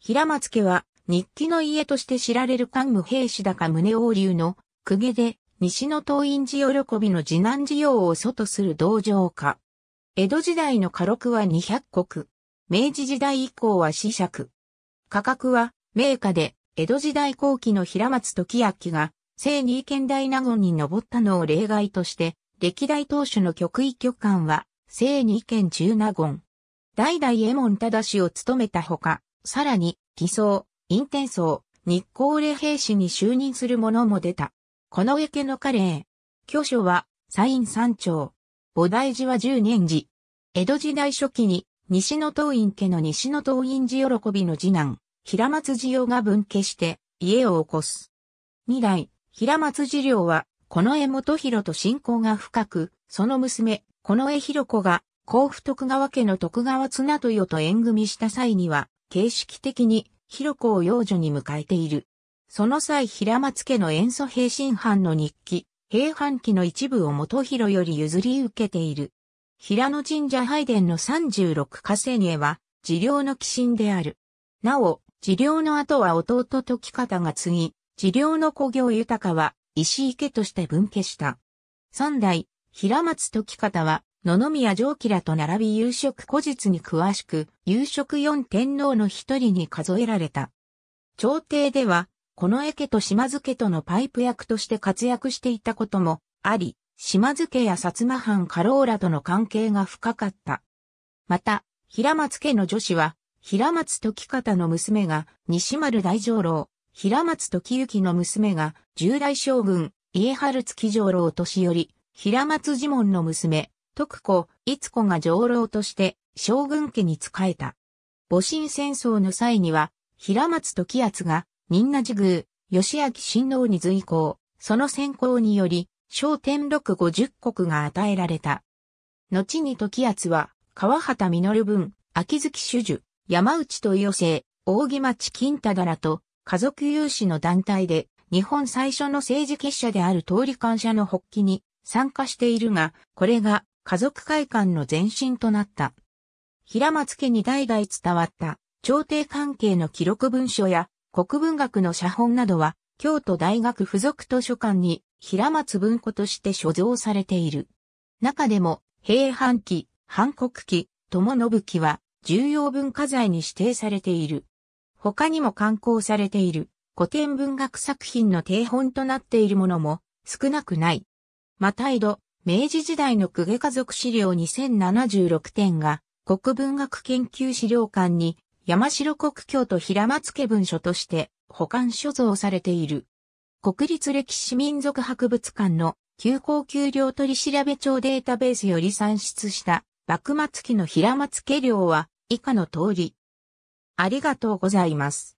平松家は日記の家として知られる官武兵士高宗王流の公家で西の東院寺喜びの次男事業を祖とする道場家。江戸時代の家禄は200国。明治時代以降は四尺。価格は名家で江戸時代後期の平松時明が聖二県大納言に上ったのを例外として、歴代当主の極意局官は聖二県中納言。代々江門忠を務めたほか、さらに、偽装、陰転送、日光礼兵士に就任する者も出た。この家のカレー。巨書は、サイン三丁。菩提寺は十年寺。江戸時代初期に、西野東院家の西野東院寺喜びの次男、平松寺陽が分家して、家を起こす。二代、平松寺良は、この江元博と親交が深く、その娘、この江博子が、甲府徳川家の徳川綱豊と縁組した際には、形式的に、広子を養女に迎えている。その際平松家の塩素平信藩の日記、平藩記の一部を元広より譲り受けている。平野神社拝殿の36河川へは、治療の寄進である。なお、治療の後は弟時方が継ぎ、治療の古行豊は、石池として分家した。三代、平松時方は、野々宮上記らと並び夕食古実に詳しく、夕食四天皇の一人に数えられた。朝廷では、この絵家と島津家とのパイプ役として活躍していたこともあり、島津家や薩摩藩家老らとの関係が深かった。また、平松家の女子は、平松時方の娘が西丸大上老、平松時行の娘が従来将軍、家春月上老年寄り、平松寺門の娘、徳子、いつ子が上老として将軍家に仕えた。戊辰戦争の際には、平松時厚が、仁和寺宮、義明親王に随行、その先行により、小天禄五十国が与えられた。後に時厚は、川畑実文、秋月主樹、山内と寄生、扇町金太だらと、家族有志の団体で、日本最初の政治結社である通り感謝の発起に参加しているが、これが家族会館の前身となった。平松家に代々伝わった朝廷関係の記録文書や国文学の写本などは京都大学附属図書館に平松文庫として所蔵されている。中でも平安期、藩国期、友信期は重要文化財に指定されている。他にも刊行されている古典文学作品の定本となっているものも少なくない。また井戸、明治時代の公家家族資料2076点が国文学研究資料館に山城国教と平松家文書として保管所蔵されている。国立歴史民族博物館の休校給料取調べ帳データベースより算出した幕末期の平松家料は以下の通り。ありがとうございます。